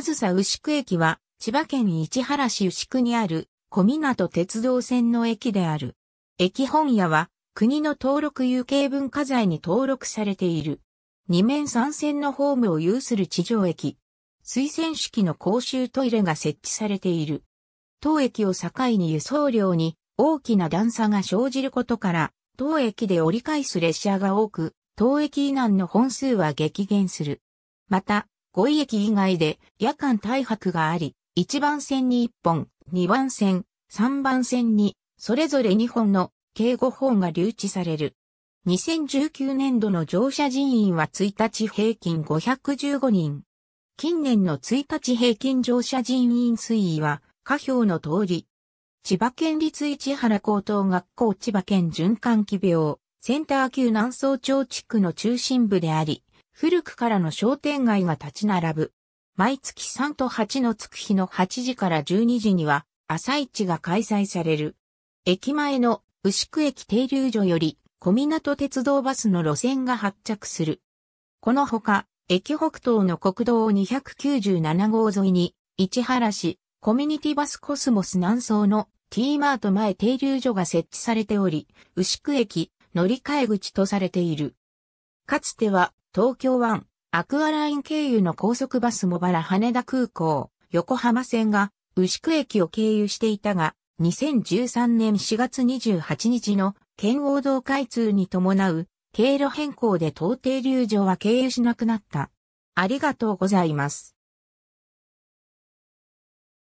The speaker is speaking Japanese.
上総牛久駅は、千葉県市原市牛久にある、小湊鉄道線の駅である。駅本屋は、国の登録有形文化財に登録されている。二面三線のホームを有する地上駅。水洗式の公衆トイレが設置されている。当駅を境に輸送量に大きな段差が生じることから、当駅で折り返す列車が多く、当駅以南の本数は激減する。また、5位駅以外で夜間大白があり、1番線に1本、2番線、3番線に、それぞれ2本の警護法が留置される。2019年度の乗車人員は1日平均515人。近年の1日平均乗車人員推移は、下表の通り。千葉県立市原高等学校千葉県循環器病、センター級南総町地区の中心部であり、古くからの商店街が立ち並ぶ。毎月3と8のつく日の8時から12時には朝市が開催される。駅前の牛久駅停留所より小港鉄道バスの路線が発着する。このほか、駅北東の国道297号沿いに、市原市、コミュニティバスコスモス南総の T マート前停留所が設置されており、牛久駅、乗り換え口とされている。かつては東京湾、アクアライン経由の高速バス茂原羽田空港、横浜線が牛久駅を経由していたが、2013年4月28日の圏王道開通に伴う経路変更で到底流上は経由しなくなった。ありがとうございます。